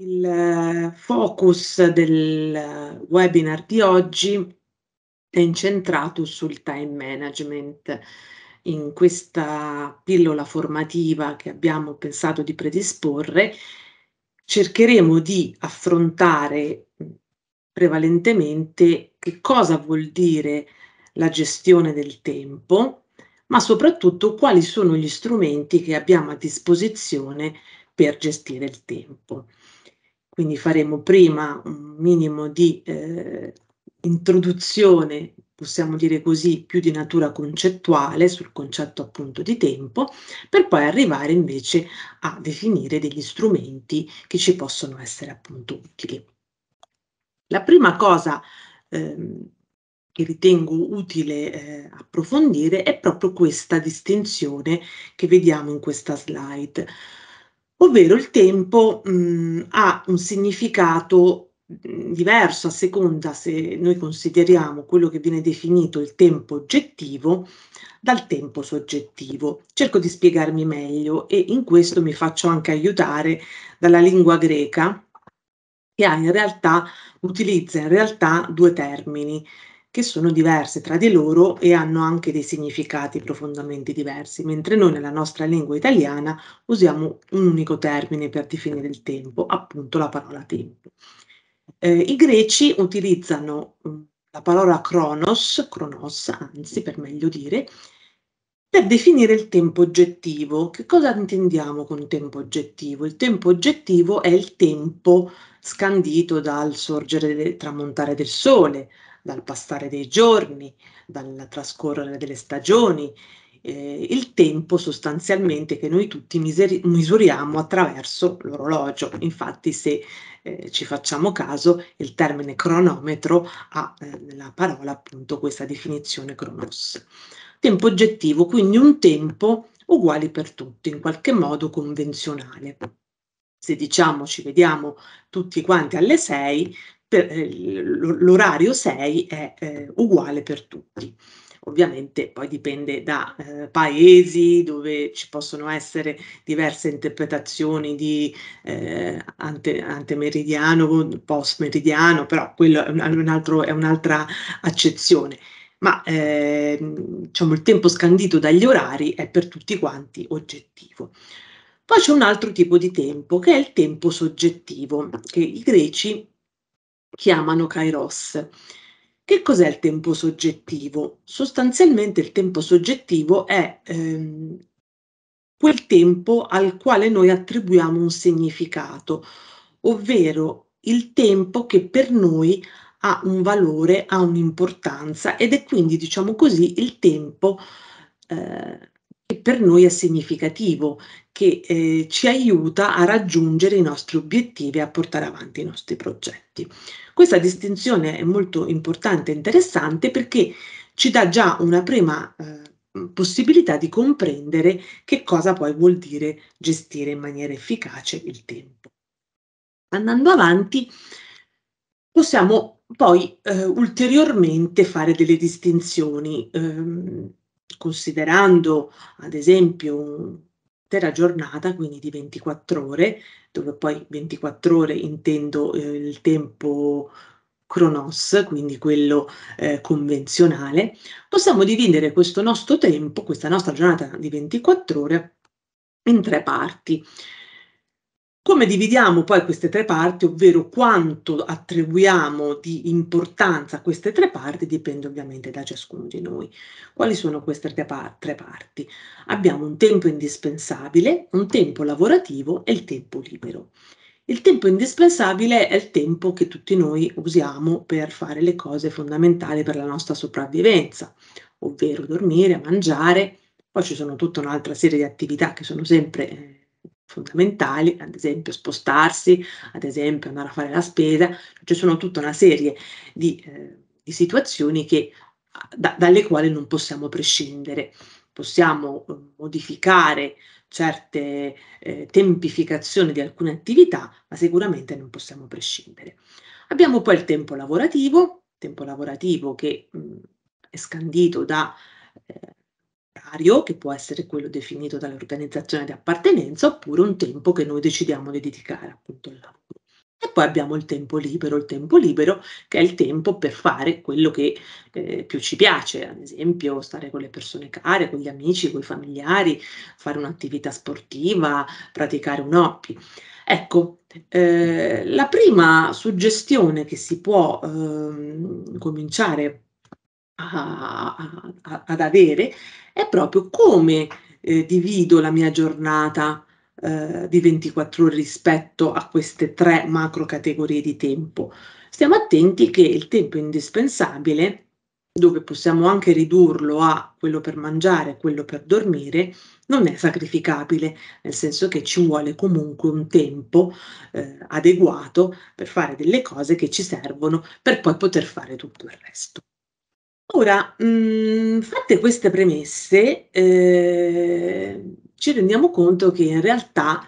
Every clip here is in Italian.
Il eh, focus del webinar di oggi è incentrato sul time management. In questa pillola formativa che abbiamo pensato di predisporre, cercheremo di affrontare prevalentemente che cosa vuol dire la gestione del tempo, ma soprattutto quali sono gli strumenti che abbiamo a disposizione per gestire il tempo. Quindi faremo prima un minimo di eh, introduzione, possiamo dire così, più di natura concettuale sul concetto appunto di tempo, per poi arrivare invece a definire degli strumenti che ci possono essere appunto utili. La prima cosa ehm, che ritengo utile eh, approfondire è proprio questa distinzione che vediamo in questa slide ovvero il tempo mh, mm, ha un significato mm, diverso a seconda se noi consideriamo quello che viene definito il tempo oggettivo dal tempo soggettivo. Cerco di spiegarmi meglio e in questo mi faccio anche aiutare dalla lingua greca che ha in realtà, utilizza in realtà due termini, che sono diverse tra di loro e hanno anche dei significati profondamente diversi, mentre noi nella nostra lingua italiana usiamo un unico termine per definire il tempo, appunto la parola tempo. Eh, I greci utilizzano mm, la parola cronos, cronos anzi per meglio dire, per definire il tempo oggettivo. Che cosa intendiamo con tempo oggettivo? Il tempo oggettivo è il tempo scandito dal sorgere e tramontare del sole, dal passare dei giorni, dal trascorrere delle stagioni, eh, il tempo sostanzialmente che noi tutti misuriamo attraverso l'orologio. Infatti, se eh, ci facciamo caso, il termine cronometro ha eh, nella parola appunto questa definizione cronos. Tempo oggettivo, quindi un tempo uguale per tutti, in qualche modo convenzionale. Se diciamo ci vediamo tutti quanti alle 6, per, eh, l'orario 6 è eh, uguale per tutti. Ovviamente poi dipende da eh, paesi dove ci possono essere diverse interpretazioni di eh, ante, antemeridiano, postmeridiano, però quello è, un, un altro, è un'altra accezione ma eh, diciamo, il tempo scandito dagli orari è per tutti quanti oggettivo. Poi c'è un altro tipo di tempo che è il tempo soggettivo, che i greci chiamano kairos. Che cos'è il tempo soggettivo? Sostanzialmente il tempo soggettivo è ehm, quel tempo al quale noi attribuiamo un significato, ovvero il tempo che per noi ha un valore, ha un'importanza ed è quindi, diciamo così, il tempo eh, per noi è significativo, che eh, ci aiuta a raggiungere i nostri obiettivi e a portare avanti i nostri progetti. Questa distinzione è molto importante e interessante perché ci dà già una prima eh, possibilità di comprendere che cosa poi vuol dire gestire in maniera efficace il tempo. Andando avanti, possiamo poi eh, ulteriormente fare delle distinzioni. Ehm, considerando ad esempio un'intera giornata, quindi di 24 ore, dove poi 24 ore intendo eh, il tempo cronos, quindi quello eh, convenzionale, possiamo dividere questo nostro tempo, questa nostra giornata di 24 ore, in tre parti. Come dividiamo poi queste tre parti, ovvero quanto attribuiamo di importanza a queste tre parti, dipende ovviamente da ciascuno di noi. Quali sono queste tre, parti? Abbiamo un tempo indispensabile, un tempo lavorativo e il tempo libero. Il tempo indispensabile è il tempo che tutti noi usiamo per fare le cose fondamentali per la nostra sopravvivenza, ovvero dormire, mangiare, poi ci sono tutta un'altra serie di attività che sono sempre... Eh, fondamentali, ad esempio spostarsi, ad esempio andare a fare la spesa, cioè, ci sono tutta una serie di, eh, di situazioni che, da, dalle quali non possiamo prescindere. Possiamo eh, modificare certe eh, tempificazioni di alcune attività, ma sicuramente non possiamo prescindere. Abbiamo poi il tempo lavorativo, tempo lavorativo che mh, mm, è scandito da eh, che può essere quello definito dall'organizzazione di appartenenza oppure un tempo che noi decidiamo di dedicare appunto al lavoro. E poi abbiamo il tempo libero, il tempo libero che è il tempo per fare quello che eh, più ci piace, ad esempio stare con le persone care, con gli amici, con i familiari, fare un'attività sportiva, praticare un hobby. Ecco, eh, la prima suggestione che si può eh, cominciare a, a, ad avere è proprio come eh, divido la mia giornata eh, di 24 ore rispetto a queste tre macro categorie di tempo. Stiamo attenti che il tempo indispensabile, dove possiamo anche ridurlo a quello per mangiare, quello per dormire, non è sacrificabile, nel senso che ci vuole comunque un tempo eh, adeguato per fare delle cose che ci servono per poi poter fare tutto il resto. Ora, mhmm, fatte queste premesse, ehm, ci rendiamo conto che in realtà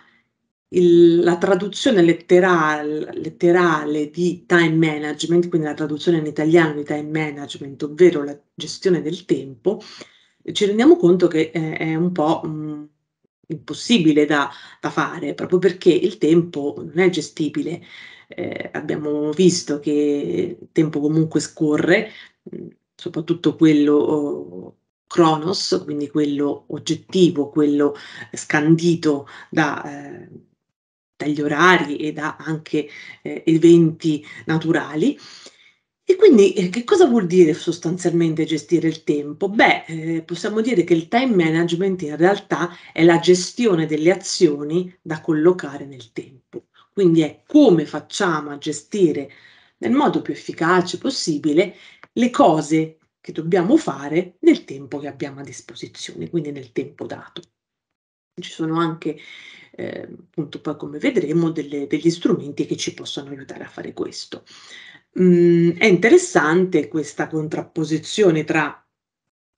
il la traduzione letteral letterale di time management, quindi la traduzione in italiano di time management, ovvero la gestione del tempo, ci rendiamo conto che è eh, è un po', mhmm, impossibile da da fare, proprio perché il tempo non è gestibile. Ehm, abbiamo visto che il tempo comunque scorre, mhmm soprattutto quello Cronos, eh, quindi quello oggettivo, quello scandito da, eh, dagli orari e da anche eh, eventi naturali. E quindi eh, che cosa vuol dire sostanzialmente gestire il tempo? Beh, eh, possiamo dire che il time management in realtà è la gestione delle azioni da collocare nel tempo. Quindi è come facciamo a gestire nel modo più efficace possibile le cose che dobbiamo fare nel tempo che abbiamo a disposizione, quindi nel tempo dato. Ci sono anche, eh, appunto, poi come vedremo, delle, degli strumenti che ci possono aiutare a fare questo. Mm, è interessante questa contrapposizione tra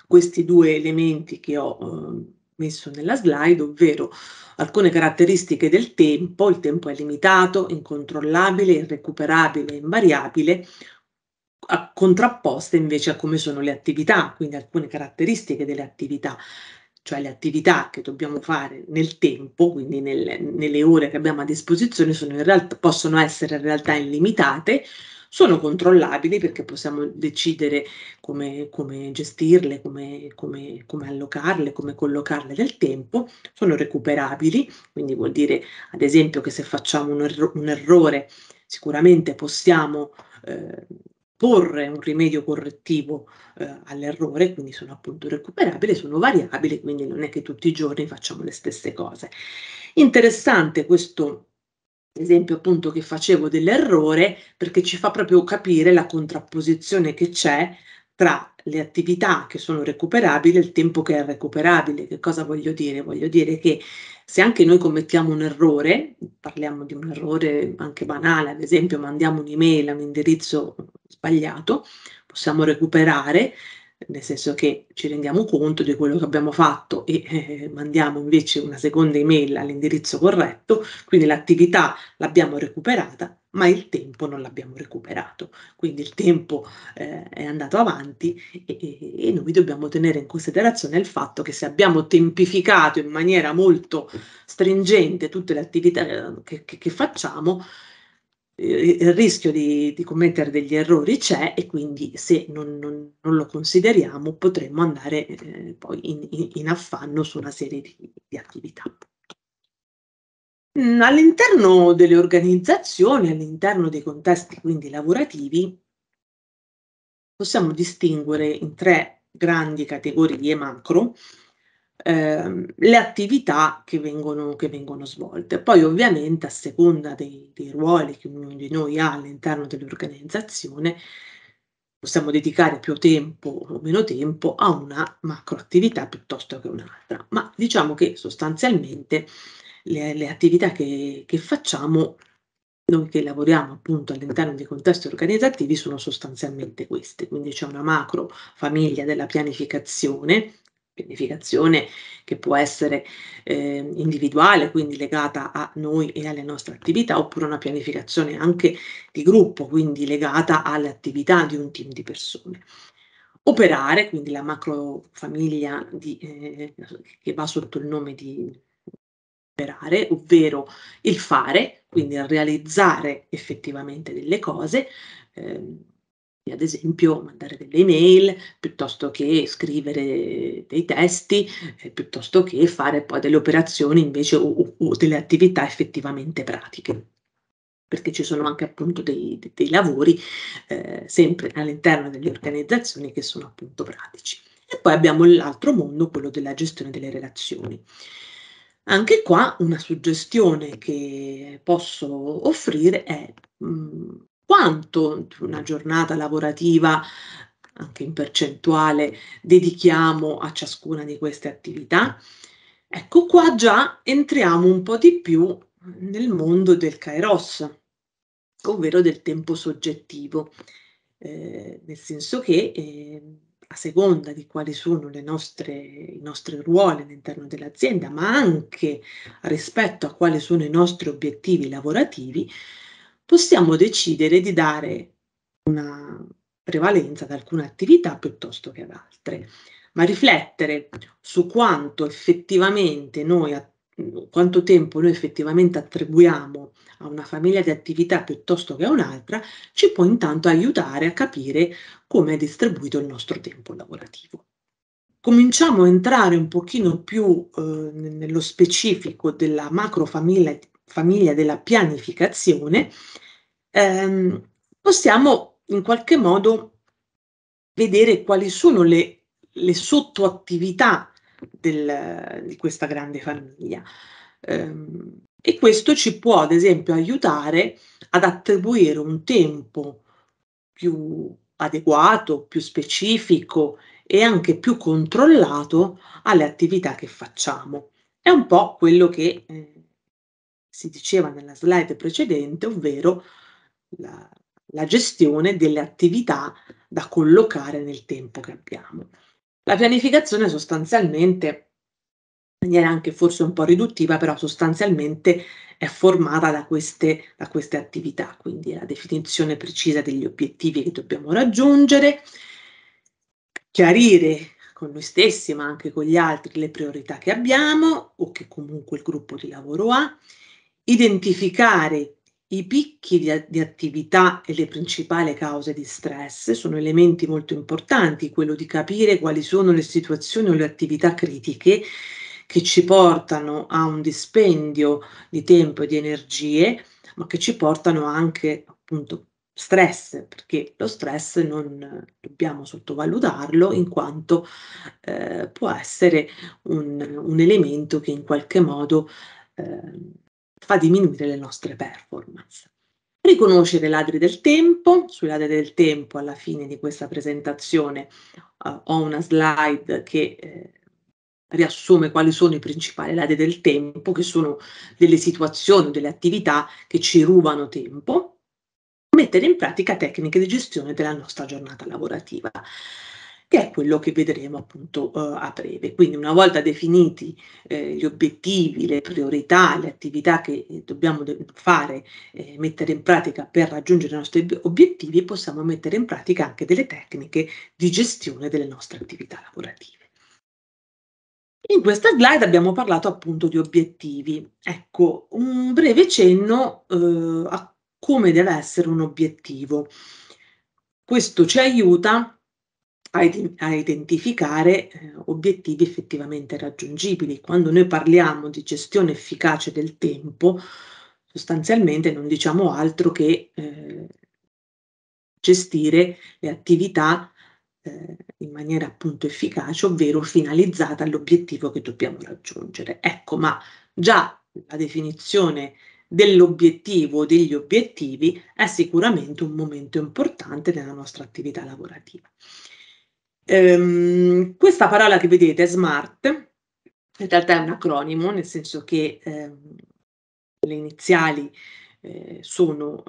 questi due elementi che ho eh, messo nella slide, ovvero alcune caratteristiche del tempo, il tempo è limitato, incontrollabile, irrecuperabile, invariabile, a, contrapposte invece a come sono le attività, quindi alcune caratteristiche delle attività, cioè le attività che dobbiamo fare nel tempo, quindi nel, nelle ore che abbiamo a disposizione, realtà, possono essere in realtà illimitate, sono controllabili perché possiamo decidere come, come gestirle, come, come, come, allocarle, come collocarle nel tempo, sono recuperabili, quindi vuol dire ad esempio che se facciamo un, erro un errore sicuramente possiamo eh, porre un rimedio correttivo eh, all'errore, quindi sono appunto recuperabili, sono variabili, quindi non è che tutti i giorni facciamo le stesse cose. Interessante questo esempio appunto che facevo dell'errore perché ci fa proprio capire la contrapposizione che c'è tra le attività che sono recuperabili e il tempo che è recuperabile. Che cosa voglio dire? Voglio dire che se anche noi commettiamo un errore, parliamo di un errore anche banale, ad esempio mandiamo un'email a un indirizzo sbagliato, possiamo recuperare, nel senso che ci rendiamo conto di quello che abbiamo fatto e eh, mandiamo invece una seconda email all'indirizzo corretto, quindi l'attività l'abbiamo recuperata ma il tempo non l'abbiamo recuperato, quindi il tempo eh, è andato avanti e, e, e, noi dobbiamo tenere in considerazione il fatto che se abbiamo tempificato in maniera molto stringente tutte le attività eh, che, che, che facciamo, eh, il rischio di, di, commettere degli errori c'è e quindi se non, non, non lo consideriamo potremmo andare eh, poi in, in, in, affanno su una serie di, di attività. Mm, all'interno delle organizzazioni, all'interno dei contesti quindi lavorativi, possiamo distinguere in tre grandi categorie macro ehm, le attività che vengono, che vengono, svolte. Poi ovviamente a seconda dei, dei ruoli che ognuno di noi ha all'interno dell'organizzazione, possiamo dedicare più tempo o meno tempo a una macroattività piuttosto che un'altra, ma diciamo che sostanzialmente le, le attività che, che facciamo noi che lavoriamo appunto all'interno di contesti organizzativi sono sostanzialmente queste, quindi c'è una macro famiglia della pianificazione, pianificazione che può essere eh, individuale, quindi legata a noi e alle nostre attività, oppure una pianificazione anche di gruppo, quindi legata alle attività di un team di persone. Operare, quindi la macro famiglia di, eh, che va sotto il nome di ovvero il fare, quindi il realizzare effettivamente delle cose, ehm, ad esempio mandare delle email, piuttosto che scrivere dei testi, eh, piuttosto che fare poi delle operazioni invece o, o, delle attività effettivamente pratiche. Perché ci sono anche appunto dei, dei lavori eh, sempre all'interno delle organizzazioni che sono appunto pratici. E poi abbiamo l'altro mondo, quello della gestione delle relazioni. Anche qua una suggestione che posso offrire è mh, mm, quanto una giornata lavorativa, anche in percentuale, dedichiamo a ciascuna di queste attività. Ecco qua già entriamo un po' di più nel mondo del kairos, ovvero del tempo soggettivo, eh, nel senso che eh, a seconda di quali sono nostre, i nostri ruoli all'interno dell'azienda, ma anche rispetto a quali sono i nostri obiettivi lavorativi, possiamo decidere di dare una prevalenza ad alcune attività piuttosto che ad altre, ma riflettere su quanto effettivamente noi attiviamo quanto tempo noi effettivamente attribuiamo a una famiglia di attività piuttosto che a un'altra, ci può intanto aiutare a capire come è distribuito il nostro tempo lavorativo. Cominciamo a entrare un pochino più eh, nello specifico della macrofamiglia famiglia della pianificazione, ehm, possiamo in qualche modo vedere quali sono le, le sottoattività del, di questa grande famiglia. Ehm, e questo ci può, ad esempio, aiutare ad attribuire un tempo più adeguato, più specifico e anche più controllato alle attività che facciamo. È un po' quello che eh, si diceva nella slide precedente, ovvero la, la gestione delle attività da collocare nel tempo che abbiamo. La pianificazione sostanzialmente, in anche forse un po' riduttiva, però sostanzialmente è formata da queste, da queste attività, quindi la definizione precisa degli obiettivi che dobbiamo raggiungere, chiarire con noi stessi ma anche con gli altri le priorità che abbiamo o che comunque il gruppo di lavoro ha, identificare i picchi di, di, attività e le principali cause di stress sono elementi molto importanti, quello di capire quali sono le situazioni o le attività critiche che ci portano a un dispendio di tempo e di energie, ma che ci portano anche appunto stress, perché lo stress non dobbiamo sottovalutarlo in quanto eh, può essere un, un, elemento che in qualche modo eh, fa diminuire le nostre performance. Riconoscere i ladri del tempo, sui ladri del tempo alla fine di questa presentazione uh, ho una slide che eh, riassume quali sono i principali ladri del tempo, che sono delle situazioni, delle attività che ci rubano tempo, mettere in pratica tecniche di gestione della nostra giornata lavorativa che è quello che vedremo appunto eh, a breve. Quindi una volta definiti eh, gli obiettivi, le priorità, le attività che eh, dobbiamo fare, eh, mettere in pratica per raggiungere i nostri obiettivi, possiamo mettere in pratica anche delle tecniche di gestione delle nostre attività lavorative. In questa slide abbiamo parlato appunto di obiettivi. Ecco, un breve cenno eh, a come deve essere un obiettivo. Questo ci aiuta a, a identificare eh, obiettivi effettivamente raggiungibili. Quando noi parliamo di gestione efficace del tempo, sostanzialmente non diciamo altro che eh, gestire le attività eh, in maniera appunto efficace, ovvero finalizzata all'obiettivo che dobbiamo raggiungere. Ecco, ma già la definizione dell'obiettivo o degli obiettivi è sicuramente un momento importante nella nostra attività lavorativa. Ehm, questa parola che vedete, smart, in realtà è un acronimo, nel senso che ehm, le iniziali eh, sono...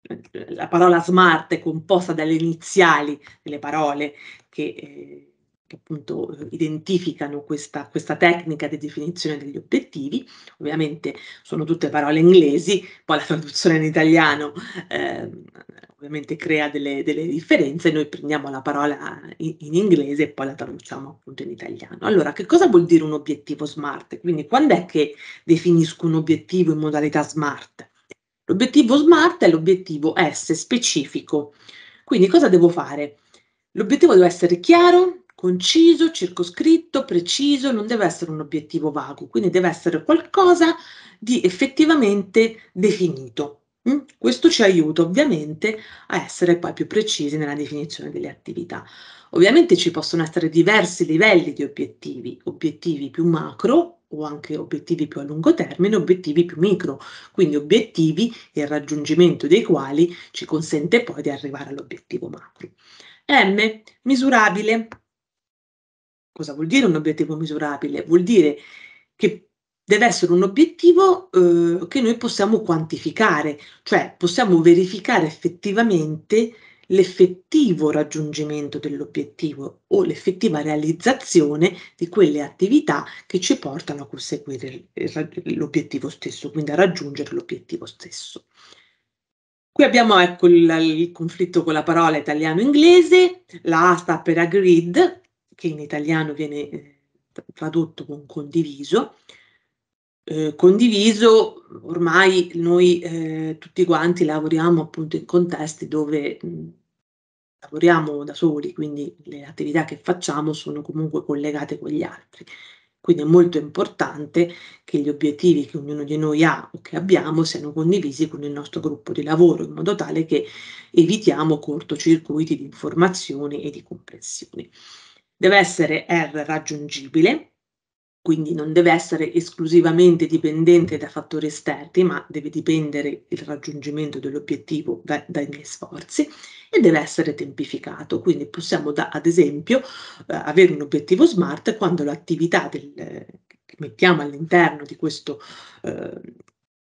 Eh, la parola smart è composta dalle iniziali delle parole che eh, che appunto eh, identificano questa, questa, tecnica di definizione degli obiettivi. Ovviamente sono tutte parole inglesi, poi la traduzione in italiano eh, ovviamente crea delle, delle, differenze, noi prendiamo la parola in, in, inglese e poi la traduciamo appunto in italiano. Allora, che cosa vuol dire un obiettivo smart? Quindi quando è che definisco un obiettivo in modalità smart? L'obiettivo smart è l'obiettivo S specifico. Quindi cosa devo fare? L'obiettivo deve essere chiaro, conciso, circoscritto, preciso, non deve essere un obiettivo vago, quindi deve essere qualcosa di effettivamente definito. Mm? Questo ci aiuta ovviamente a essere poi più precisi nella definizione delle attività. Ovviamente ci possono essere diversi livelli di obiettivi, obiettivi più macro o anche obiettivi più a lungo termine, obiettivi più micro, quindi obiettivi il raggiungimento dei quali ci consente poi di arrivare all'obiettivo macro. M, misurabile, Cosa vuol dire un obiettivo misurabile? Vuol dire che deve essere un obiettivo eh, che noi possiamo quantificare, cioè possiamo verificare effettivamente l'effettivo raggiungimento dell'obiettivo o l'effettiva realizzazione di quelle attività che ci portano a conseguire l'obiettivo stesso, quindi a raggiungere l'obiettivo stesso. Qui abbiamo ecco, il, il conflitto con la parola italiano-inglese, la A sta per agreed, che in italiano viene eh, tradotto con condiviso. Eh, condiviso, ormai noi eh, tutti quanti lavoriamo appunto in contesti dove mh, lavoriamo da soli, quindi le attività che facciamo sono comunque collegate con gli altri. Quindi è molto importante che gli obiettivi che ognuno di noi ha o che abbiamo siano condivisi con il nostro gruppo di lavoro, in modo tale che evitiamo cortocircuiti di informazioni e di comprensioni. Deve essere R raggiungibile, quindi non deve essere esclusivamente dipendente da fattori esterni, ma deve dipendere il raggiungimento dell'obiettivo da, dai miei sforzi e deve essere tempificato. Quindi possiamo, da, ad esempio, eh, avere un obiettivo smart quando l'attività del, eh, che mettiamo all'interno di questo eh,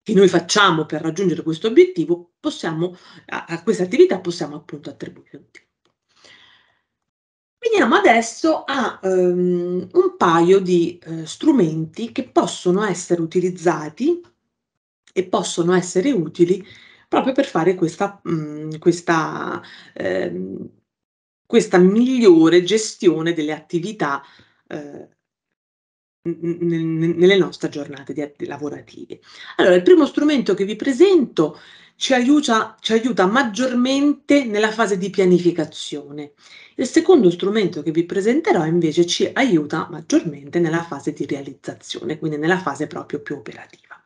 che noi facciamo per raggiungere questo obiettivo, possiamo, a, a questa attività possiamo appunto attribuire un Veniamo adesso a um, un paio di uh, strumenti che possono essere utilizzati e possono essere utili proprio per fare questa, mh, mm, questa, eh, questa migliore gestione delle attività eh, nelle nostre giornate lavorative. Allora, il primo strumento che vi presento ci aiuta, ci aiuta maggiormente nella fase di pianificazione. Il secondo strumento che vi presenterò invece ci aiuta maggiormente nella fase di realizzazione, quindi nella fase proprio più operativa.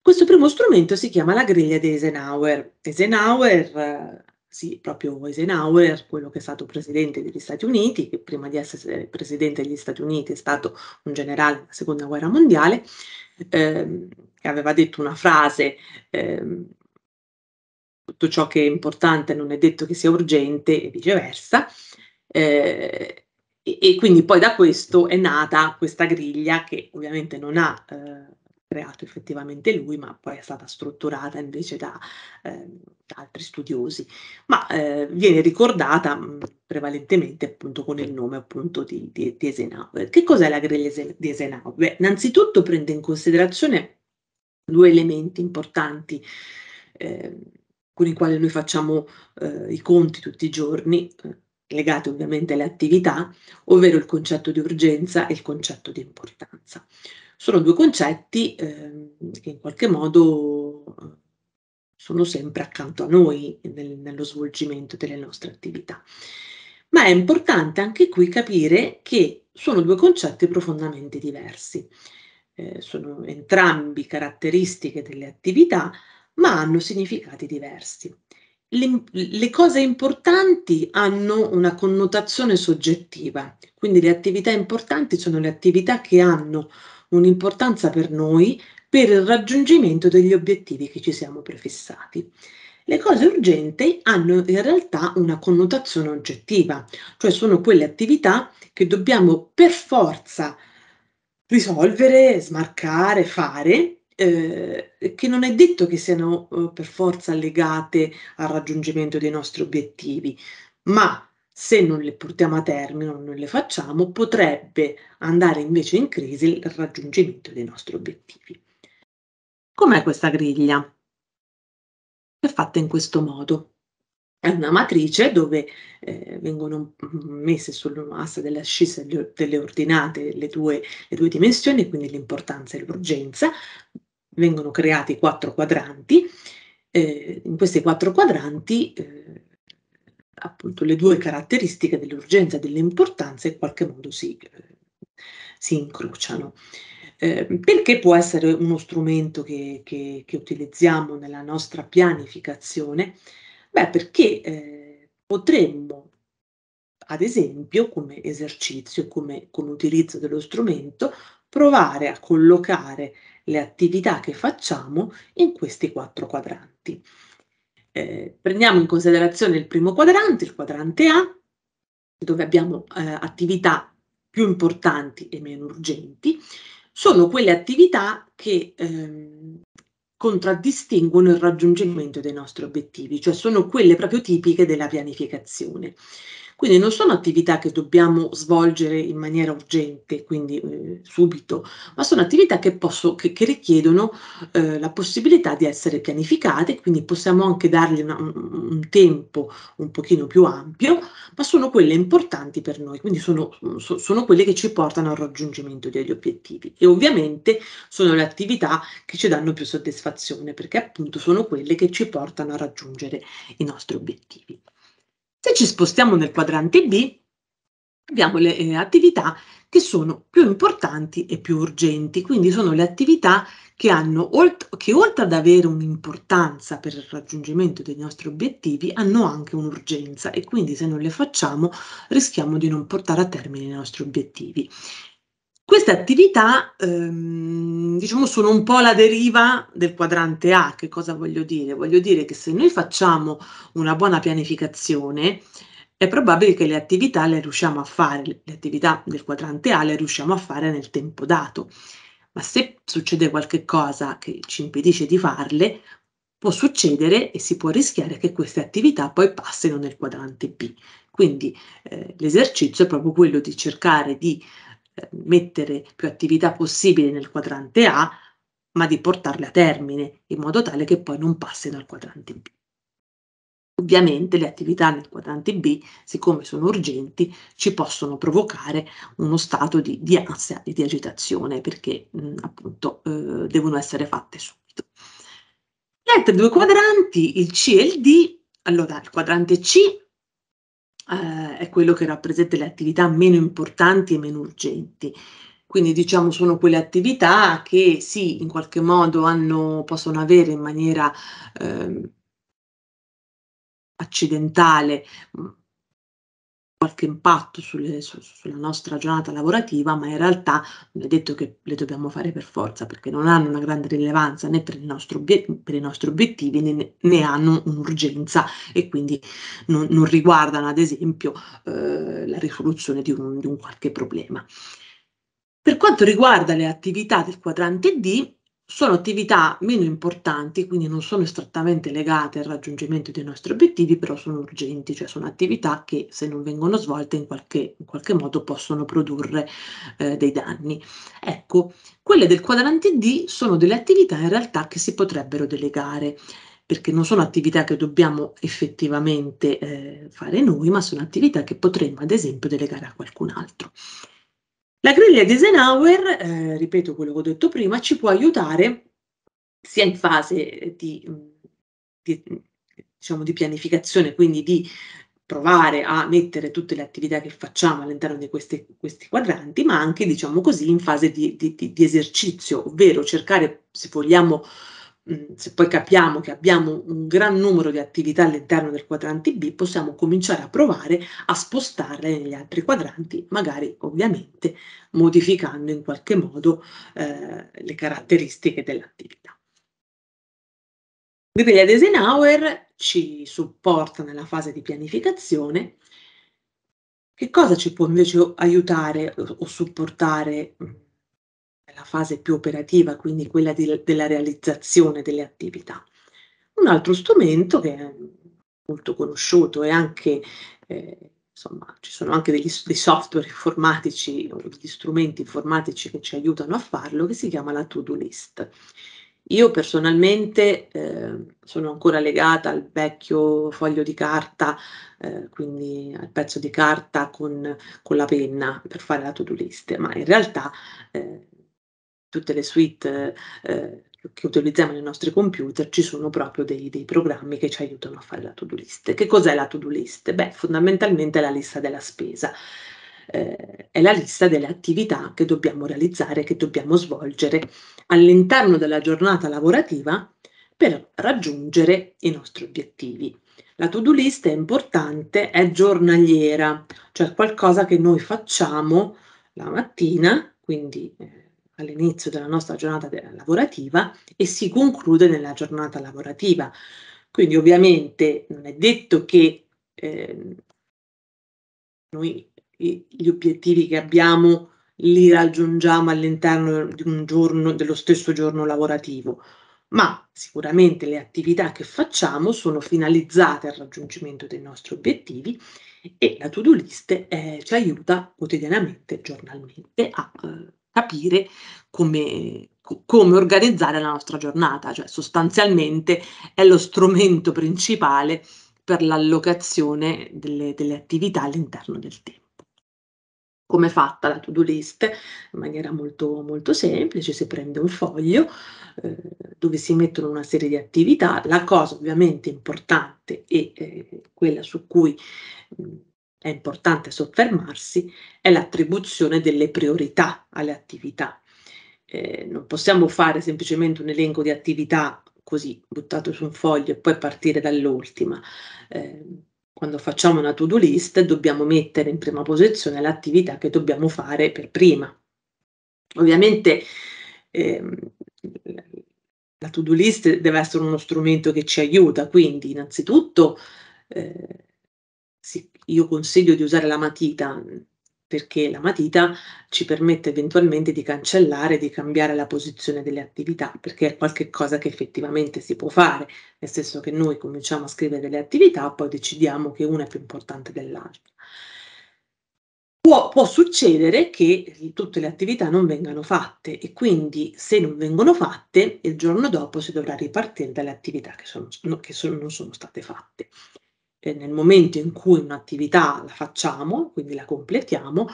Questo primo strumento si chiama la griglia di Eisenhower. Eisenhower, eh, sì, proprio Eisenhower, quello che è stato presidente degli Stati Uniti, che prima di essere presidente degli Stati Uniti è stato un generale della Seconda Guerra Mondiale, ehm, che aveva detto una frase ehm, tutto ciò che è importante non è detto che sia urgente e viceversa. Eh, e, e, quindi poi da questo è nata questa griglia che ovviamente non ha eh, creato effettivamente lui, ma poi è stata strutturata invece da, eh, da altri studiosi, ma eh, viene ricordata mh, mm, prevalentemente appunto con il nome appunto di, di, di Eisenhower. Che cos'è la griglia di Eisenhower? Beh, innanzitutto prende in considerazione due elementi importanti. Eh, con i quali noi facciamo eh, i conti tutti i giorni, eh, legati ovviamente alle attività, ovvero il concetto di urgenza e il concetto di importanza. Sono due concetti eh, che in qualche modo eh, sono sempre accanto a noi nel, nello svolgimento delle nostre attività. Ma è importante anche qui capire che sono due concetti profondamente diversi. Eh, sono entrambi caratteristiche delle attività, ma hanno significati diversi. Le, le, cose importanti hanno una connotazione soggettiva, quindi le attività importanti sono le attività che hanno un'importanza per noi per il raggiungimento degli obiettivi che ci siamo prefissati. Le cose urgenti hanno in realtà una connotazione oggettiva, cioè sono quelle attività che dobbiamo per forza risolvere, smarcare, fare eh, che non è detto che siano eh, per forza legate al raggiungimento dei nostri obiettivi, ma se non le portiamo a termine, non le facciamo, potrebbe andare invece in crisi il raggiungimento dei nostri obiettivi. Com'è questa griglia? È fatta in questo modo. È una matrice dove eh, vengono mm, messe sull'asse delle scissa delle ordinate le due, le due dimensioni, quindi l'importanza e l'urgenza, vengono creati quattro quadranti, eh, in questi quattro quadranti eh, appunto le due caratteristiche dell'urgenza e dell'importanza in qualche modo si, eh, si incrociano. Eh, perché può essere uno strumento che, che, che, utilizziamo nella nostra pianificazione? Beh, perché eh, potremmo, ad esempio, come esercizio, come, come utilizzo dello strumento, provare a collocare le attività che facciamo in questi quattro quadranti. Eh, prendiamo in considerazione il primo quadrante, il quadrante A, dove abbiamo eh, attività più importanti e meno urgenti, sono quelle attività che ehm, contraddistinguono il raggiungimento dei nostri obiettivi, cioè sono quelle proprio tipiche della pianificazione. Quindi non sono attività che dobbiamo svolgere in maniera urgente, quindi eh, subito, ma sono attività che, posso, che, che richiedono eh, la possibilità di essere pianificate, quindi possiamo anche dargli una, un, tempo un pochino più ampio, ma sono quelle importanti per noi, quindi sono, so, sono quelle che ci portano al raggiungimento degli obiettivi e ovviamente sono le attività che ci danno più soddisfazione perché appunto sono quelle che ci portano a raggiungere i nostri obiettivi. Se ci spostiamo nel quadrante B, abbiamo le eh, attività che sono più importanti e più urgenti, quindi sono le attività che, hanno, olt che oltre ad avere un'importanza per il raggiungimento dei nostri obiettivi, hanno anche un'urgenza e quindi se non le facciamo rischiamo di non portare a termine i nostri obiettivi. Queste attività, ehm, diciamo, sono un po' la deriva del quadrante A. Che cosa voglio dire? Voglio dire che se noi facciamo una buona pianificazione, è probabile che le attività le riusciamo a fare, le attività del quadrante A le riusciamo a fare nel tempo dato. Ma se succede qualche cosa che ci impedisce di farle, può succedere e si può rischiare che queste attività poi passino nel quadrante B. Quindi eh, l'esercizio è proprio quello di cercare di mettere più attività possibile nel quadrante A, ma di portarle a termine in modo tale che poi non passino al quadrante B. Ovviamente le attività nel quadrante B, siccome sono urgenti, ci possono provocare uno stato di, di ansia e di agitazione perché mh, mm, appunto eh, devono essere fatte subito. Gli altri due quadranti, il C e il D, allora il quadrante C eh, è quello che rappresenta le attività meno importanti e meno urgenti. Quindi diciamo sono quelle attività che sì, in qualche modo hanno, possono avere in maniera eh, accidentale qualche impatto sulle, su, sulla nostra giornata lavorativa, ma in realtà non è detto che le dobbiamo fare per forza, perché non hanno una grande rilevanza né per, obiet- per i nostri obiettivi né, né, hanno un'urgenza e quindi non, non riguardano ad esempio eh, la risoluzione di un, di un qualche problema. Per quanto riguarda le attività del quadrante D, sono attività meno importanti, quindi non sono strettamente legate al raggiungimento dei nostri obiettivi, però sono urgenti, cioè sono attività che se non vengono svolte in qualche, in qualche modo possono produrre eh, dei danni. Ecco, quelle del quadrante D sono delle attività in realtà che si potrebbero delegare perché non sono attività che dobbiamo effettivamente eh, fare noi, ma sono attività che potremmo ad esempio delegare a qualcun altro. La griglia di Eisenhower, eh, ripeto quello che ho detto prima, ci può aiutare sia in fase eh, di, mm, di, diciamo, di pianificazione, quindi di provare a mettere tutte le attività che facciamo all'interno di questi, questi quadranti, ma anche, diciamo così, in fase di, di, di esercizio, ovvero cercare, se vogliamo, Mm, se poi capiamo che abbiamo un gran numero di attività all'interno del quadrante B, possiamo cominciare a provare a spostarle negli altri quadranti, magari ovviamente modificando in qualche modo eh, le caratteristiche dell'attività. Griglia ed Eisenhower ci supporta nella fase di pianificazione. Che cosa ci può invece aiutare o supportare mm, nella fase più operativa, quindi quella di, della realizzazione delle attività. Un altro strumento che è molto conosciuto e anche, eh, insomma, ci sono anche degli, dei software informatici o degli strumenti informatici che ci aiutano a farlo, che si chiama la to-do list. Io personalmente eh, sono ancora legata al vecchio foglio di carta, eh, quindi al pezzo di carta con, con, la penna per fare la to-do list, ma in realtà eh, tutte le suite eh, che utilizziamo nei nostri computer, ci sono proprio dei, dei programmi che ci aiutano a fare la to-do list. Che cos'è la to-do list? Beh, fondamentalmente è la lista della spesa. Eh, è la lista delle attività che dobbiamo realizzare, che dobbiamo svolgere all'interno della giornata lavorativa per raggiungere i nostri obiettivi. La to-do list è importante, è giornaliera, cioè qualcosa che noi facciamo la mattina, quindi eh, all'inizio della nostra giornata lavorativa e si conclude nella giornata lavorativa. Quindi ovviamente non è detto che eh, noi gli obiettivi che abbiamo li raggiungiamo all'interno di un giorno, dello stesso giorno lavorativo, ma sicuramente le attività che facciamo sono finalizzate al raggiungimento dei nostri obiettivi e la to-do list eh, ci aiuta quotidianamente, giornalmente a eh, capire come, come organizzare la nostra giornata, cioè sostanzialmente è lo strumento principale per l'allocazione delle, delle attività all'interno del tempo. Come è fatta la to-do list? In maniera molto, molto semplice, si prende un foglio eh, dove si mettono una serie di attività, la cosa ovviamente importante e eh, quella su cui mh, mm, è importante soffermarsi, è l'attribuzione delle priorità alle attività. Eh, non possiamo fare semplicemente un elenco di attività così buttato su un foglio e poi partire dall'ultima. Eh, quando facciamo una to-do list dobbiamo mettere in prima posizione l'attività che dobbiamo fare per prima. Ovviamente ehm, la to-do list deve essere uno strumento che ci aiuta, quindi innanzitutto eh, io consiglio di usare la matita mhmm, perché la matita ci permette eventualmente di cancellare, di cambiare la posizione delle attività, perché è qualcosa che effettivamente si può fare, nel senso che noi cominciamo a scrivere delle attività, poi decidiamo che una è più importante dell'altra. Può, può, succedere che tutte le attività non vengano fatte e quindi se non vengono fatte il giorno dopo si dovrà ripartire dalle attività che, sono, che sono, non sono state fatte. Eh, nel momento in cui un'attività la facciamo, quindi la completiamo,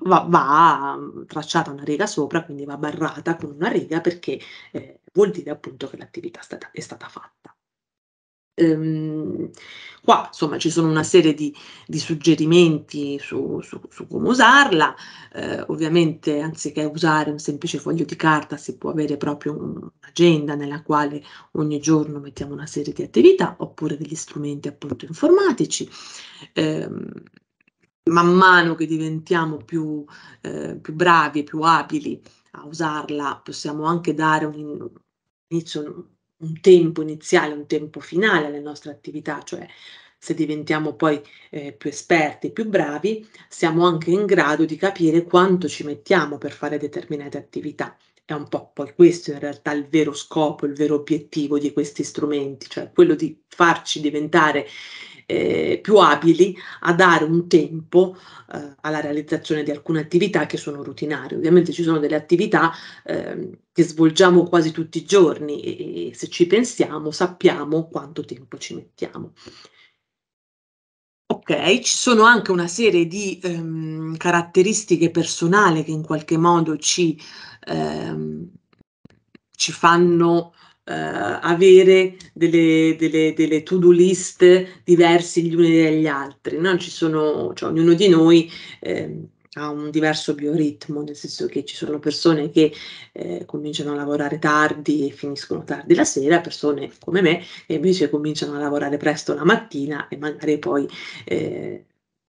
va, va, mm, tracciata una riga sopra, quindi va barrata con una riga perché eh, vuol dire appunto che l'attività è stata, è stata fatta. Ehm, qua insomma ci sono una serie di, di suggerimenti su, su, su, come usarla, eh, ovviamente anziché usare un semplice foglio di carta si può avere proprio un'agenda nella quale ogni giorno mettiamo una serie di attività oppure degli strumenti appunto informatici. Ehm, man mano che diventiamo più, eh, più bravi e più abili a usarla possiamo anche dare un inizio un tempo iniziale, un tempo finale alle nostre attività, cioè se diventiamo poi eh, più esperti, più bravi, siamo anche in grado di capire quanto ci mettiamo per fare determinate attività. È un po' poi questo in realtà il vero scopo, il vero obiettivo di questi strumenti, cioè quello di farci diventare eh, più abili a dare un tempo eh, alla realizzazione di alcune attività che sono rutinarie. Ovviamente ci sono delle attività eh, che svolgiamo quasi tutti i giorni e, e se ci pensiamo sappiamo quanto tempo ci mettiamo. Ok, ci sono anche una serie di ehm, caratteristiche personali che in qualche modo ci, ehm, ci fanno Uh, avere delle, delle, delle to-do list diverse gli uni dagli altri, no? Ci sono, cioè, ognuno di noi eh, ha un diverso bioritmo, nel senso che ci sono persone che eh, cominciano a lavorare tardi e finiscono tardi la sera, persone come me che invece cominciano a lavorare presto la mattina e magari poi... Eh,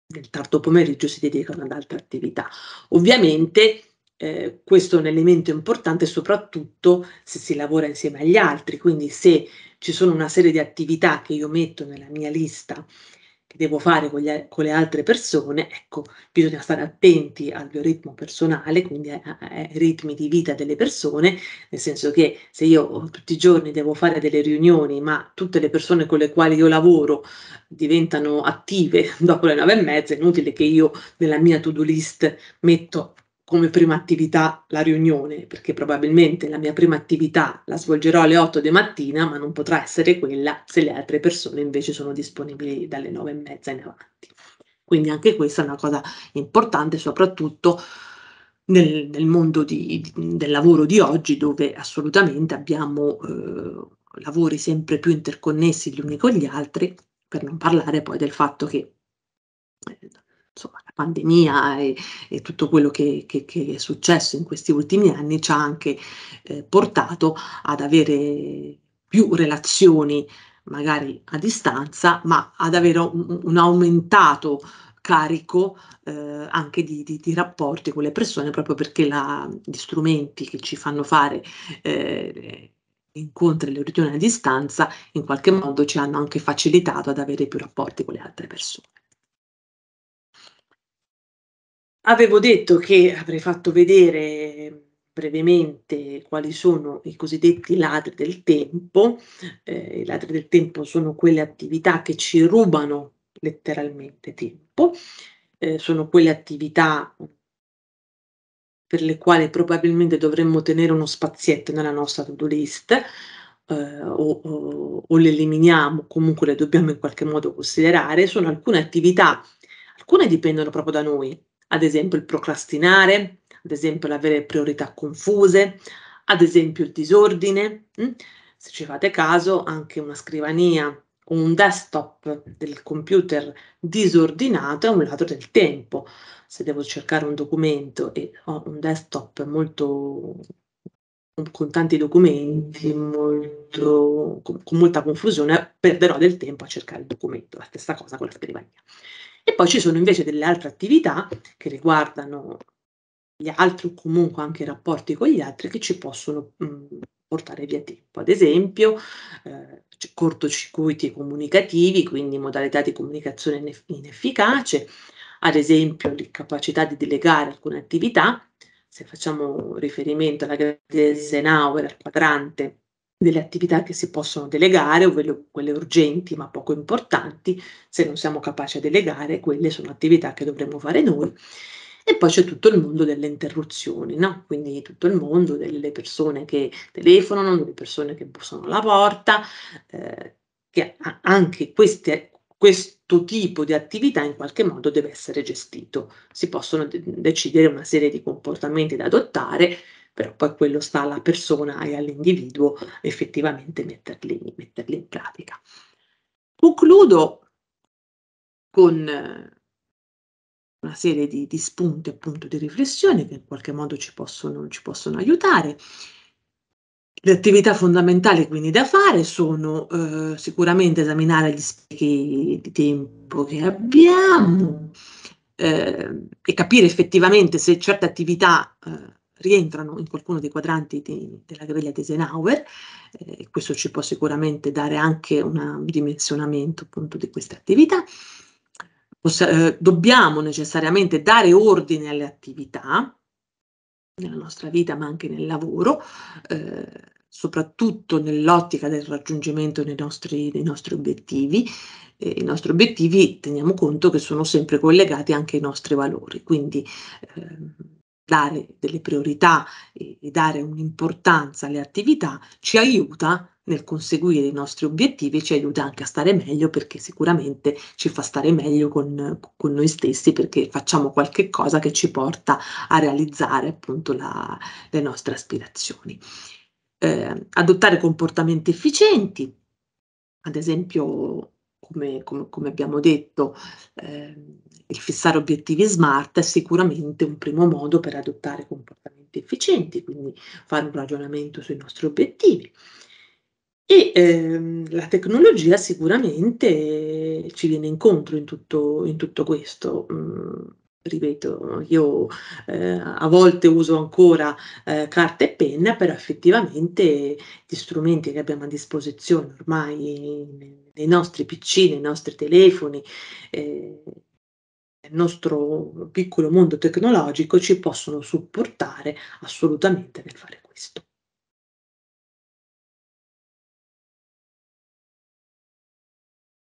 nel tardo pomeriggio si dedicano ad altre attività. Ovviamente eh, questo è un elemento importante soprattutto se si lavora insieme agli altri, quindi se ci sono una serie di attività che io metto nella mia lista che devo fare con, gli, con le altre persone, ecco, bisogna stare attenti al mio ritmo personale, quindi ai, ai ritmi di vita delle persone, nel senso che se io tutti i giorni devo fare delle riunioni, ma tutte le persone con le quali io lavoro diventano attive dopo le nove e mezza, è inutile che io nella mia to-do list metto come prima attività la riunione, perché probabilmente la mia prima attività la svolgerò alle 8 di mattina, ma non potrà essere quella se le altre persone invece sono disponibili dalle 9 e mezza in avanti. Quindi anche questa è una cosa importante, soprattutto nel, nel mondo di, del lavoro di oggi, dove assolutamente abbiamo eh, lavori sempre più interconnessi gli uni con gli altri, per non parlare poi del fatto che eh, insomma, pandemia e, e tutto quello che, che, che, è successo in questi ultimi anni ci ha anche eh, portato ad avere più relazioni magari a distanza, ma ad avere un, un aumentato carico eh, anche di, di, di, rapporti con le persone, proprio perché la, gli strumenti che ci fanno fare eh, incontri e le riunioni a distanza in qualche modo ci hanno anche facilitato ad avere più rapporti con le altre persone. Avevo detto che avrei fatto vedere brevemente quali sono i cosiddetti ladri del tempo. Eh, I ladri del tempo sono quelle attività che ci rubano letteralmente tempo, eh, sono quelle attività per le quali probabilmente dovremmo tenere uno spazietto nella nostra to-do list eh, o, o, o, le eliminiamo, comunque le dobbiamo in qualche modo considerare, sono alcune attività, alcune dipendono proprio da noi, ad esempio il procrastinare, ad esempio l'avere priorità confuse, ad esempio il disordine. Mm? Se ci fate caso, anche una scrivania o un desktop del computer disordinato è un ladro del tempo. Se devo cercare un documento e ho un desktop molto con tanti documenti, molto, con, con molta confusione, perderò del tempo a cercare il documento. La stessa cosa con la scrivania. E poi ci sono invece delle altre attività che riguardano gli altri o comunque anche i rapporti con gli altri che ci possono mh, portare via tempo. Ad esempio, eh, cortocircuiti comunicativi, quindi modalità di comunicazione ineff- inefficace, ad esempio l'incapacità di delegare alcune attività, se facciamo riferimento alla grande Eisenhower, al quadrante delle attività che si possono delegare, ovvero quelle urgenti ma poco importanti, se non siamo capaci a delegare, quelle sono attività che dovremmo fare noi. E poi c'è tutto il mondo delle interruzioni, no? quindi tutto il mondo delle persone che telefonano, delle persone che bussano alla porta, eh, che anche queste, questo tipo di attività in qualche modo deve essere gestito. Si possono de- decidere una serie di comportamenti da adottare però poi quello sta alla persona e all'individuo effettivamente metterli, metterli in pratica. Concludo con eh, una serie di, di, spunti appunto di riflessioni che in qualche modo ci possono, ci possono aiutare. Le attività fondamentali quindi da fare sono eh, sicuramente esaminare gli sprechi di tempo che abbiamo eh, e capire effettivamente se certe attività eh, rientrano in qualcuno dei quadranti di, della griglia di Eisenhower, eh, questo ci può sicuramente dare anche un dimensionamento appunto di queste attività. Possa, eh, dobbiamo necessariamente dare ordine alle attività, nella nostra vita ma anche nel lavoro, eh, soprattutto nell'ottica del raggiungimento dei nostri, dei nostri obiettivi. Eh, I nostri obiettivi teniamo conto che sono sempre collegati anche ai nostri valori, quindi eh, dare delle priorità e, e dare un'importanza alle attività ci aiuta nel conseguire i nostri obiettivi ci aiuta anche a stare meglio perché sicuramente ci fa stare meglio con, con noi stessi perché facciamo qualche cosa che ci porta a realizzare appunto la, le nostre aspirazioni. Eh, adottare comportamenti efficienti, ad esempio come, come, come abbiamo detto, eh, il fissare obiettivi smart è sicuramente un primo modo per adottare comportamenti efficienti, quindi fare un ragionamento sui nostri obiettivi. E ehm, la tecnologia sicuramente ci viene incontro in tutto, in tutto questo. Mm ripeto, io eh, a volte uso ancora eh, carta e penna, però effettivamente gli strumenti che abbiamo a disposizione ormai nei nostri PC, nei nostri telefoni, eh, nel nostro piccolo mondo tecnologico ci possono supportare assolutamente nel fare questo.